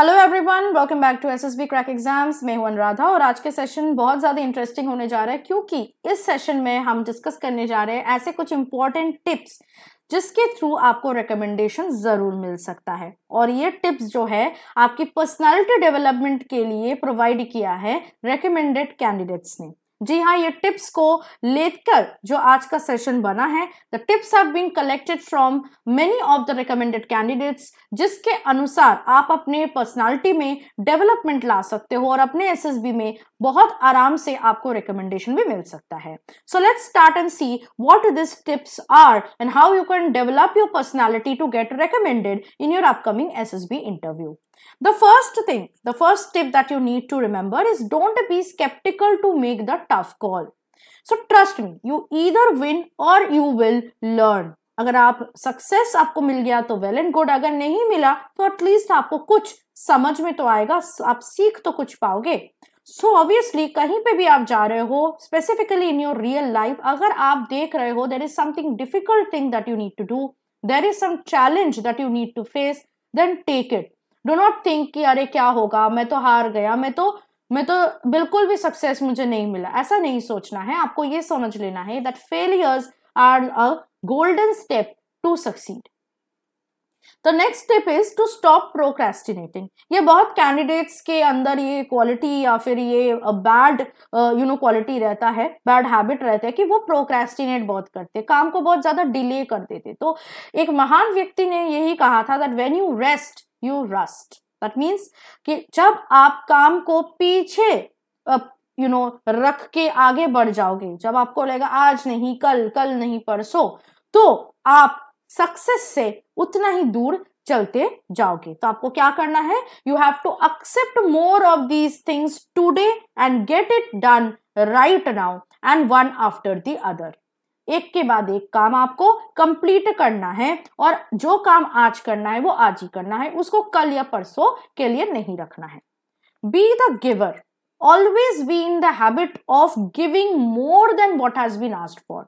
Hello everyone welcome back to SSB crack exams मैं हूं अनुराधा और आज के सेशन बहुत ज़्यादा इंटरेस्टिंग होने जा रहा है क्योंकि इस सेशन में हम डिस्कस करने जा रहे हैं ऐसे कुछ इंपॉर्टेंट टिप्स जिसके थ्रू आपको रिकमेंडेशन ज़रूर मिल सकता है और ये टिप्स जो है आपकी पर्सनैलिटी डेवलपमेंट के लिए प्रोवाइड किया है रिकमेंडेड कैंडिडेट्स ने जी हाँ ये टिप्स को लेकर जो आज का सेशन बना है the tips have been collected from many of the recommended candidates जिसके अनुसार आप अपने पर्सनालिटी में डेवलपमेंट ला सकते हो और अपने एसएसबी में बहुत आराम से आपको रिकमेंडेशन भी मिल सकता है so let's start and see what this tips are and how you can develop your personality to get recommended in your upcoming S interview The first thing, the first tip that you need to remember is don't be skeptical to make the tough call. So trust me, you either win or you will learn. अगर आप success आपको मिल गया तो well and good अगर नहीं मिला तो at least आपको कुछ समझ में तो आएगा आप सीख तो कुछ पाओगे सो so ऑब्वियसली कहीं पे भी आप जा रहे हो specifically in your real life अगर आप देख रहे हो there is something difficult thing that you need to do there is some challenge that you need to face then take it do not think कि अरे क्या होगा मैं तो हार गया मैं तो मैं तो बिल्कुल भी सक्सेस मुझे नहीं मिला ऐसा नहीं सोचना है आपको ये समझ लेना है that failures are a golden step to succeed the next step is to stop procrastinating ये बहुत कैंडिडेट्स के अंदर ये क्वालिटी या फिर ये बैड यू नो क्वालिटी रहता है बैड हैबिट रहता है कि वो प्रोक्रेस्टिनेट बहुत करते काम को बहुत ज्यादा डिले कर देते तो एक महान व्यक्ति ने यही कहा था that when you rest you rust that means कि जब आप काम को पीछे यू नो रख के आगे बढ़ जाओगे जब आपको लगेगा आज नहीं कल कल नहीं परसों तो आप सक्सेस से उतना ही दूर चलते जाओगे तो आपको क्या करना है you have to accept more of these things today and get it done right now and one after the other एक के बाद एक काम आपको कंप्लीट करना है और जो काम आज करना है वो आज ही करना है उसको कल या परसों के लिए नहीं रखना है be the giver always be in the habit of giving more than what has been asked for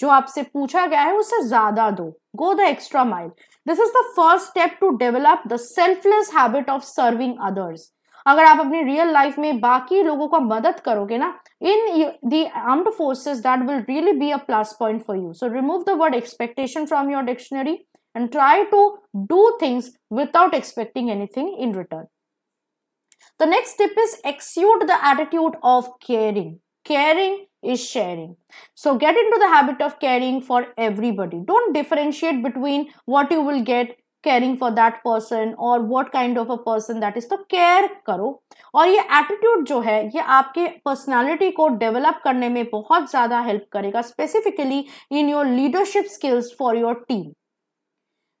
जो आपसे पूछा गया है उससे ज्यादा दो go the extra mile this is the first step to develop the selfless habit of serving others अगर आप अपनी रियल लाइफ में बाकी लोगों का मदद करोगे ना in the armed forces that will really be a plus point for you so remove the word expectation from your dictionary and try to do things without expecting anything in return the next tip is exude the attitude of caring caring is sharing so get into the habit of caring for everybody don't differentiate between what you will get caring for that person और what kind of a person that is तो care करो और ये attitude जो है ये आपके personality को डेवलप करने में बहुत ज़्यादा हेल्प करेगा specifically in your leadership skills for your team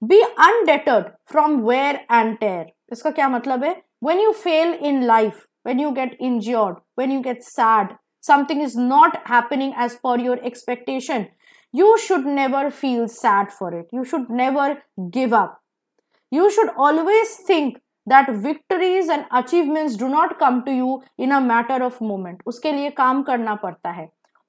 be undeterred from wear and tear इसका क्या मतलब है when you fail in life when you get injured when you get sad something is not happening as per your expectation you should never feel sad for it you should never give up You should always think that victories and achievements do not come to you in a matter of moment. उसके लिए काम करना पड़ता है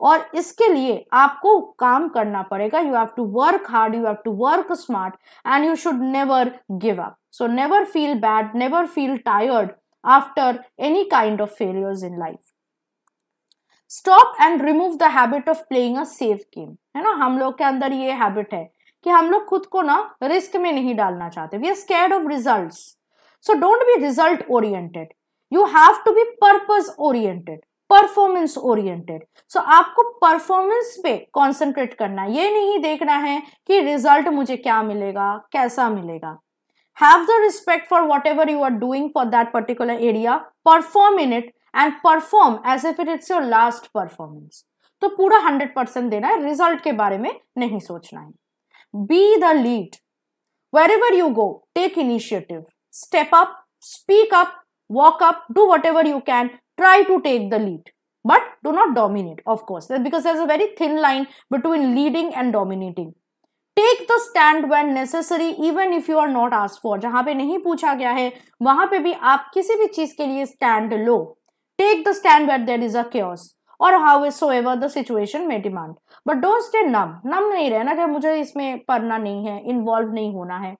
और इसके लिए आपको काम करना पड़ेगा you have to work hard you have to work smart and you should never give up so never feel bad never feel tired after any kind of failures in life stop and remove the habit of playing a safe game है ना हम लोग के अंदर ये habit है कि हम लोग खुद को ना रिस्क में नहीं डालना चाहते we are scared of result so don't be result oriented you have to be purpose oriented performance oriented so आपको परफॉर्मेंस पे कॉन्सेंट्रेट करना है ये नहीं देखना है कि रिजल्ट मुझे क्या मिलेगा कैसा मिलेगा have the respect for whatever you are doing for that particular area perform in it and perform as if it it's your last performance तो पूरा हंड्रेड परसेंट देना है रिजल्ट के बारे में नहीं सोचना है Be the lead. Wherever you go, take initiative. Step up, speak up, walk up, do whatever you can. Try to take the lead. But do not dominate, of course, because there's a very thin line between leading and dominating. Take the stand when necessary, even if you are not asked for. जहां पे नहीं पूछा गया है वहां पे भी आप किसी भी चीज के लिए stand लो Take the stand where there is a chaos. और howsoever the situation may demand but don't stay numb numb नहीं रहना कि मुझे इसमें पढ़ना नहीं है इन्वॉल्व नहीं होना है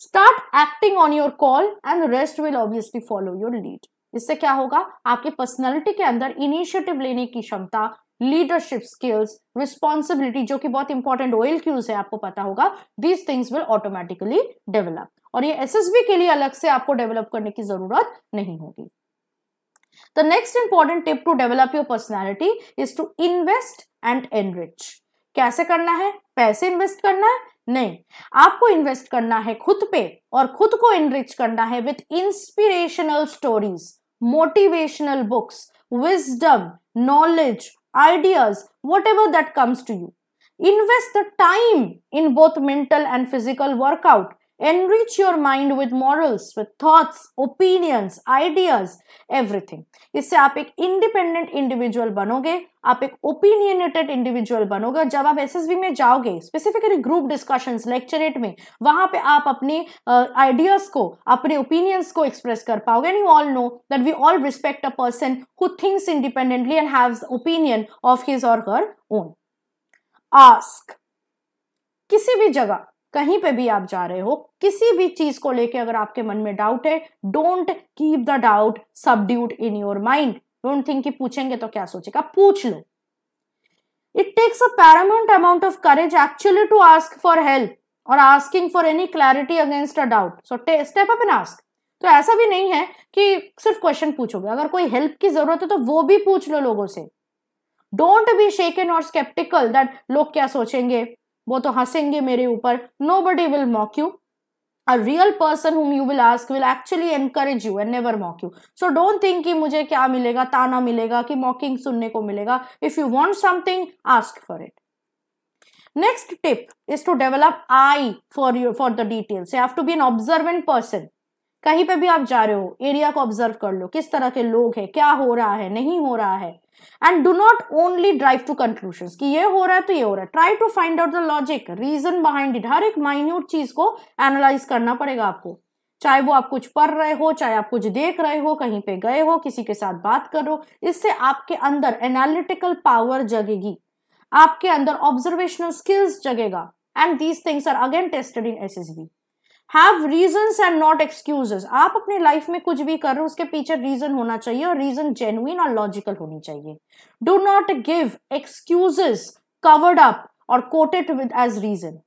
start acting on your call and rest will obviously follow your lead इससे क्या होगा आपकी पर्सनैलिटी के अंदर इनिशिएटिव लेने की क्षमता लीडरशिप स्किल्स रिस्पॉन्सिबिलिटी जो कि बहुत इंपॉर्टेंट ऑयल क्यूज है आपको पता होगा these things will automatically develop और ये एसएसबी के लिए अलग से आपको डेवलप करने की जरूरत नहीं होगी the next important tip to develop your personality is to invest and enrich kaise karna hai paise invest karna hai नहीं आपको इन्वेस्ट करना है खुद पे और खुद को इनरिच करना है with inspirational stories motivational books wisdom knowledge ideas whatever that comes to you invest the time in both mental and physical workout enrich your mind with morals with thoughts opinions ideas everything इससे आप एक independent individual बनोगे आप एक opinionated individual बनोगे जब आप S में जाओगे स्पेसिफिकली ग्रुप डिस्कशंस लेक्चरेट में वहां पे आप अपने आइडियाज uh, को अपने ओपिनियंस को एक्सप्रेस कर पाओगे and you all know that we all respect a person who thinks independently and haves opinion of his और हर ओन आस्क किसी भी जगह कहीं पे भी आप जा रहे हो किसी भी चीज को लेके अगर आपके मन में डाउट है don't keep the doubt subdued in your mind don't think कि पूछेंगे तो क्या सोचेगा पूछ लो it takes a paramount amount of courage actually to ask for help और asking for any clarity against a doubt so step up and ask तो ऐसा भी नहीं है कि सिर्फ क्वेश्चन पूछोगे अगर कोई हेल्प की जरूरत है तो वो भी पूछ लो लोगों से डोंट बी शेकन और स्केप्टिकल दैट लोग क्या सोचेंगे वो तो हंसेंगे मेरे ऊपर nobody will mock you a real person whom you will ask will actually encourage you and never mock you so don't think कि मुझे क्या मिलेगा ताना मिलेगा कि मॉकिंग सुनने को मिलेगा if you want something ask for it next tip is to develop eye for you for the details you have to be an observant person कहीं पे भी आप जा रहे हो एरिया को ऑब्जर्व कर लो किस तरह के लोग हैं क्या हो रहा है नहीं हो रहा है and do not only drive to conclusion कि ये हो रहा है तो ये हो रहा है try to find out the logic reason behind it हर एक माइन्यूट चीज को एनालाइज करना पड़ेगा आपको चाहे वो आप कुछ पढ़ रहे हो चाहे आप कुछ देख रहे हो कहीं पे गए हो किसी के साथ बात करो इससे आपके अंदर एनालिटिकल पावर जगेगी आपके अंदर ऑब्जर्वेशनल स्किल्स जगेगा and these things are again tested in S S B have reason and not excuses आप अपने लाइफ में कुछ भी कर रहे हो उसके पीछे रीजन होना चाहिए और रीजन जेन्युइन और लॉजिकल होनी चाहिए do not give excuses covered up और coated with as reason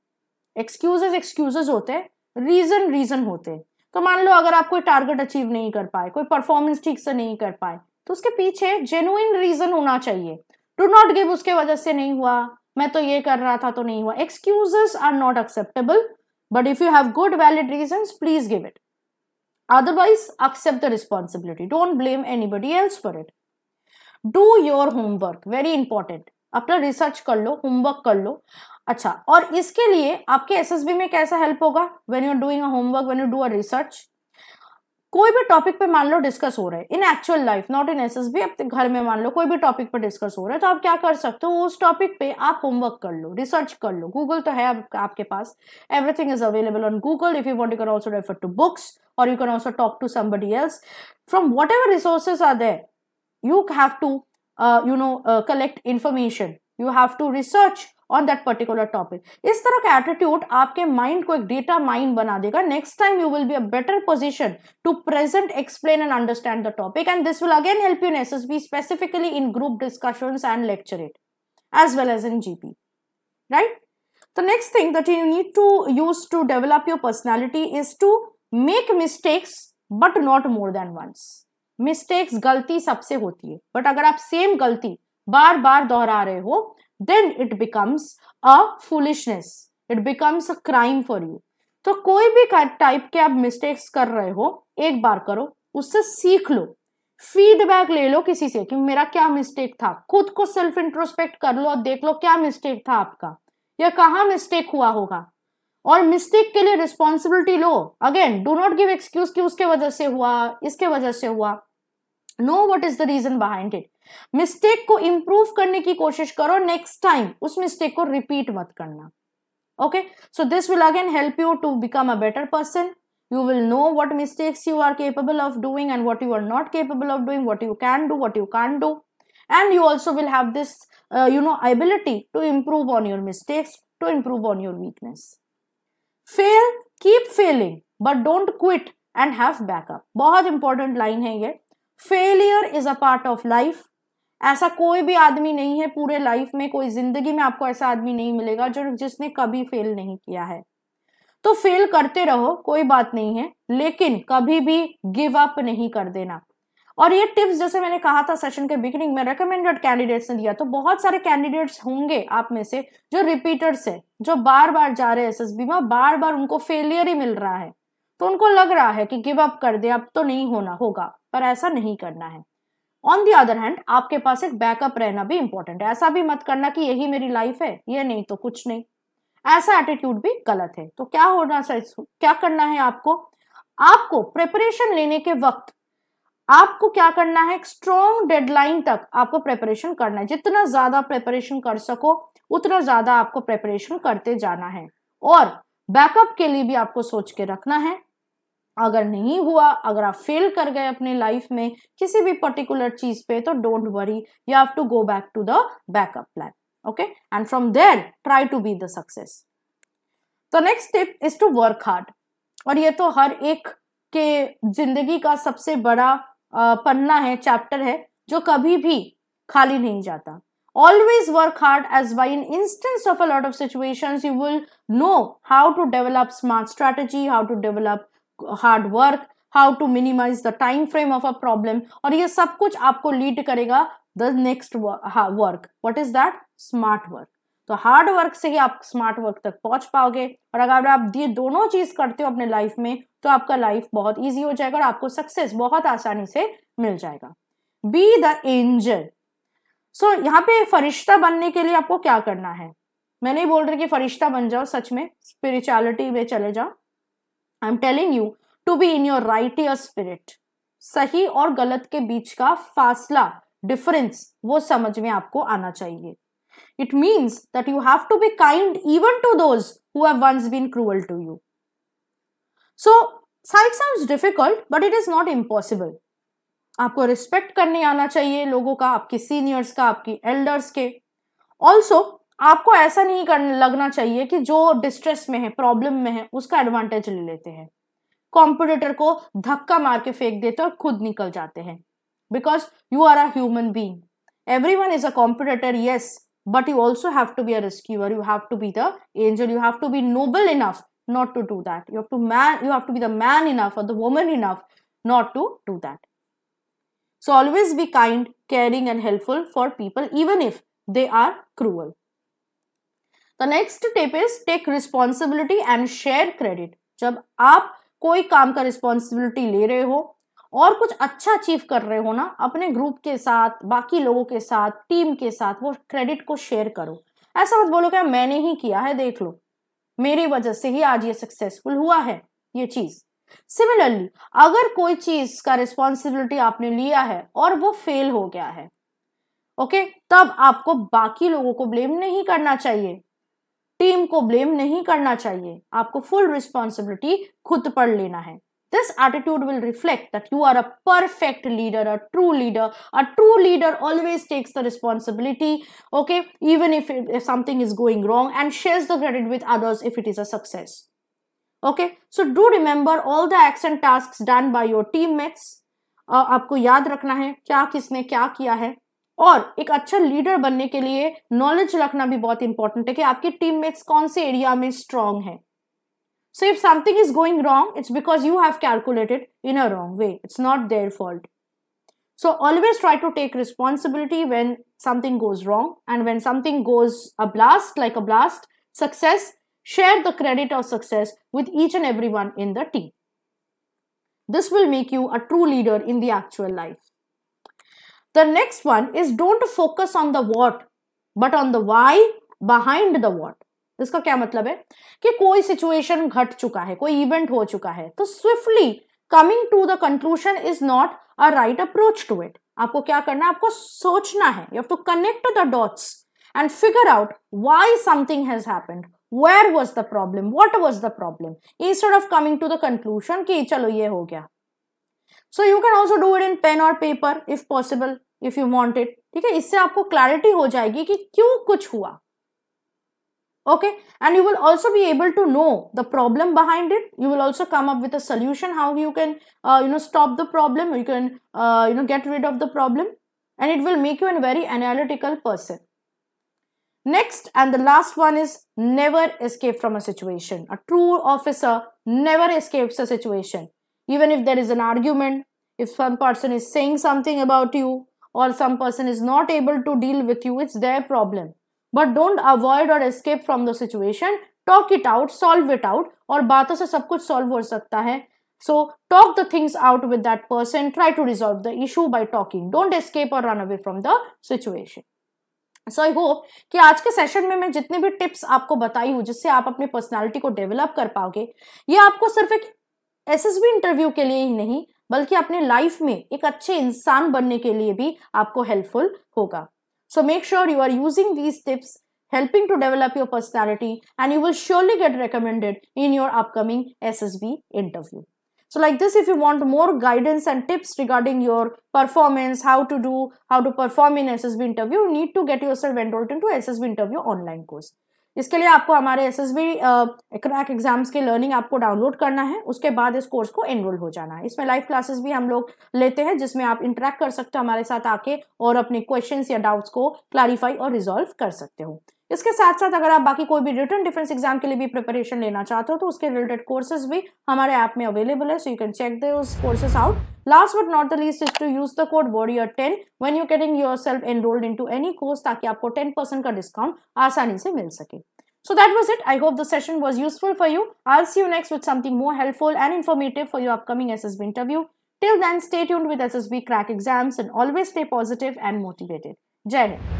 excuses excuses होते हैं रीजन रीजन होते हैं तो मान लो अगर आप कोई टारगेट अचीव नहीं कर पाए कोई परफॉर्मेंस ठीक से नहीं कर पाए तो उसके पीछे जेन्युन रीजन होना चाहिए डू नॉट गिव उसके वजह से नहीं हुआ मैं तो ये कर रहा था तो नहीं हुआ excuses are not acceptable But if you have good valid reasons, please give it. Otherwise, accept the responsibility. Don't blame anybody else for it. Do your homework very important अपना रिसर्च कर लो होमवर्क कर लो अच्छा और इसके लिए आपके SSB में कैसा हेल्प होगा when you are doing a homework when you do a research कोई भी टॉपिक पे मान लो डिस्कस हो रहा है in actual life not in S B अपने घर में मान लो कोई भी टॉपिक पे डिस्कस हो रहा है तो आप क्या कर सकते हो उस टॉपिक पे आप होमवर्क कर लो रिसर्च कर लो गूगल तो है आप, आपके पास everything is available on Google if you want you can also refer to books और you can also talk to somebody else from whatever resources are there you have to you know collect information you have to research on that particular topic इस तरह का attitude आपके mind को एक data mind बना देगा next time you will be a better position to present explain and understand the topic and this will again help you in S B specifically in group discussion and lecture it as well as in GP right the next thing that you need to use to develop your personality is to make mistakes but not more than once mistakes गलती सबसे होती है but अगर आप same गलती बार बार दोहरा रहे हो then it becomes a foolishness it becomes a crime for you तो कोई भी टाइप के आप मिस्टेक्स कर रहे हो एक बार करो उससे सीख लो फीडबैक ले लो किसी से कि मेरा क्या मिस्टेक था खुद को सेल्फ इंट्रोस्पेक्ट कर लो और देख लो क्या मिस्टेक था आपका या कहा मिस्टेक हुआ होगा और मिस्टेक के लिए रिस्पॉन्सिबिलिटी लो again do not give excuse कि उसके वजह से हुआ इसके वजह से हुआ no what is the reason behind it mistake को इंप्रूव करने की कोशिश करो नेक्स्ट टाइम उस मिस्टेक को रिपीट मत करना okay so this will again help you to become a better person you will know what mistakes you are capable of doing and what you are not capable of doing what you can do what you can do and you also will have this you know ability to improve on your mistakes to improve on your weakness fail keep failing but don't quit and have backup बहुत important line है ये failure is a part of life ऐसा कोई भी आदमी नहीं है पूरे लाइफ में कोई जिंदगी में आपको ऐसा आदमी नहीं मिलेगा जो जिसने कभी फेल नहीं किया है तो फेल करते रहो कोई बात नहीं है लेकिन कभी भी गिव अप नहीं कर देना और ये टिप्स जैसे मैंने कहा था सेशन के बिगिनिंग में रिकमेंडेड कैंडिडेट्स ने दिया तो बहुत सारे कैंडिडेट्स होंगे आप में से जो रिपीटर्स है जो बार बार जा रहे हैं एस में बार बार उनको फेलियर ही मिल रहा है तो उनको लग रहा है कि गिव अप कर दे अब तो नहीं होना होगा पर ऐसा नहीं करना है ऑन दी अदर हैंड आपके पास एक बैकअप रहना भी इंपॉर्टेंट है ऐसा भी मत करना कि यही मेरी लाइफ है ये नहीं तो कुछ नहीं ऐसा एटीट्यूड भी गलत है तो क्या होना क्या करना है आपको आपको प्रिपरेशन लेने के वक्त आपको क्या करना है स्ट्रॉन्ग डेडलाइन तक आपको प्रिपरेशन करना है जितना ज्यादा प्रिपरेशन कर सको उतना ज्यादा आपको प्रिपरेशन करते जाना है और बैकअप के लिए भी आपको सोच के रखना है अगर नहीं हुआ अगर आप फेल कर गए अपने लाइफ में किसी भी पर्टिकुलर चीज पे तो don't worry you have to go back to the backup plan okay and from there try to be the success तो next step is to work hard और ये तो हर एक के जिंदगी का सबसे बड़ा पन्ना है चैप्टर है जो कभी भी खाली नहीं जाता always work hard as by in instance of a lot of situation you will know how to develop smart strategy how to develop hard work how to minimize the time frame of a problem और ये सब कुछ आपको lead करेगा the next work what is that smart work तो hard work से ही आप स्मार्ट वर्क तक पहुंच पाओगे और अगर आप ये दोनों चीज करते हो अपने लाइफ में तो आपका लाइफ बहुत ईजी हो जाएगा और आपको सक्सेस बहुत आसानी से मिल जाएगा बी द एंजल सो यहाँ पे फरिश्ता बनने के लिए आपको क्या करना है मैं नहीं बोल रही कि फरिश्ता बन जाओ सच में स्पिरिचुअलिटी में चले जाओ I am telling you to be in your right your spirit सही और गलत के बीच का फासला डिफरेंस वो समझ में आपको आना चाहिए it means that you have to be kind even to those who cruel to you so sight sounds difficult but it is not impossible आपको रिस्पेक्ट करने आना चाहिए लोगों का आपके सीनियर्स का आपकी एल्डर्स के ऑल्सो आपको ऐसा नहीं कर लगना चाहिए कि जो डिस्ट्रेस में है प्रॉब्लम में है उसका एडवांटेज ले लेते हैं कॉम्पिटिटर को धक्का मार के फेंक देते और खुद निकल जाते हैं because you are a human being every one is a competitor yes but you also have to be a rescuer you have to be the angel you have to be noble enough not to do that you have to man you have to be the man enough or the woman enough not to do that so always be kind caring and helpful for people even if they are cruel the next tip is take responsibility and share credit जब आप कोई काम का responsibility ले रहे हो और कुछ अच्छा अचीव कर रहे हो ना अपने ग्रुप के साथ बाकी लोगों के साथ टीम के साथ वो क्रेडिट को शेयर करो ऐसा मत बोलो क्या हाँ, मैंने ही किया है देख लो मेरी वजह से ही आज ये सक्सेसफुल हुआ है ये चीज सिमिलरली अगर कोई चीज का रिस्पॉन्सिबिलिटी आपने लिया है और वो फेल हो गया है ओके तब आपको बाकी लोगों को ब्लेम नहीं करना चाहिए टीम को ब्लेम नहीं करना चाहिए आपको फुल रिस्पॉन्सिबिलिटी खुद पर लेना है this attitude will reflect that you are a perfect leader a true leader a true leader always takes the responsibility okay even if something is going wrong and share the credit with others if it is a success okay so do remember all the action task done by your team आपको याद रखना है क्या किसने क्या किया है और एक अच्छा लीडर बनने के लिए नॉलेज रखना भी बहुत इंपॉर्टेंट है कि आपके टीममेट्स कौन से एरिया में स्ट्रांग है so if something is going wrong it's because you have calculated in a wrong way it's not their fault so always try to take responsibility when something goes wrong and when something goes a blast like a blast success share the credit of success with each and every one in the team this will make you a true leader in the actual life the next one is don't focus on the what but on the why behind the what इसका क्या मतलब है कि कोई situation घट चुका है कोई इवेंट हो चुका है तो swiftly coming to the conclusion is not a right approach to it आपको क्या करना है आपको सोचना है you have to connect the dots and figure out why something has happened where was the problem what was the problem instead of coming to the conclusion कि चलो ये हो गया so you can also do it in pen और paper if possible if you want it ठीक है इससे आपको क्लैरिटी हो जाएगी कि क्यों कुछ हुआ okay and you will also be able to know the problem behind it you will also come up with a solution how you can you know stop the problem you can you know get rid of the problem and it will make you an very analytical person Next and the last one is never escape from a situation. A true officer never escapes a situation. even if there is an argument if some person is saying something about you or some person is not able to deal with you it's their problem but don't avoid or escape from the situation talk it out solve it out और baaton se sab kuch solve ho sakta hai so talk the things out with that person try to resolve the issue by talking don't escape or run away from the situation so I hope कि आज के session में मैं जितने भी tips आपको बताई हूँ जिससे आप अपनी पर्सनालिटी को डेवलप कर पाओगे ये आपको सिर्फ एक एस एस बी इंटरव्यू के लिए ही नहीं बल्कि अपने लाइफ में एक अच्छे इंसान बनने के लिए भी आपको हेल्पफुल होगा so make sure you are using these tips helping to develop your personality and you will surely get recommended in your upcoming S S B interview so like this if you want more guidance and tips regarding your performance how to do how to perform in S S B interview need to get yourself enrolled into S S B interview online course इसके लिए आपको हमारे S S B crack exams की learning आपको download करना है उसके बाद इस कोर्स को एनरोल हो जाना है इसमें लाइव क्लासेस भी हम लोग लेते हैं जिसमें आप इंटरेक्ट कर सकते हो हमारे साथ आके और अपने क्वेश्चंस या डाउट्स को क्लैरिफाई और रिजॉल्व कर सकते हो इसके साथ साथ अगर आप बाकी कोई भी रिटर्न डिफेंस एग्जाम के लिए भी प्रिपरेशन लेना चाहते हो तो उसके रिलेटेड कोर्सेज भी हमारे ऐप में अवेलेबल है so you can check this courses out last but not the least is to use the code body year ten when you getting yourself enrolled into any course ताकि आपको ten percent का discount आसानी से मिल सके So that was it. I hope the session was useful for you. I'll see you next with something more helpful and informative for your upcoming SSB interview. Till then, stay tuned with SSB crack exams and always stay positive and motivated. Jai Hind.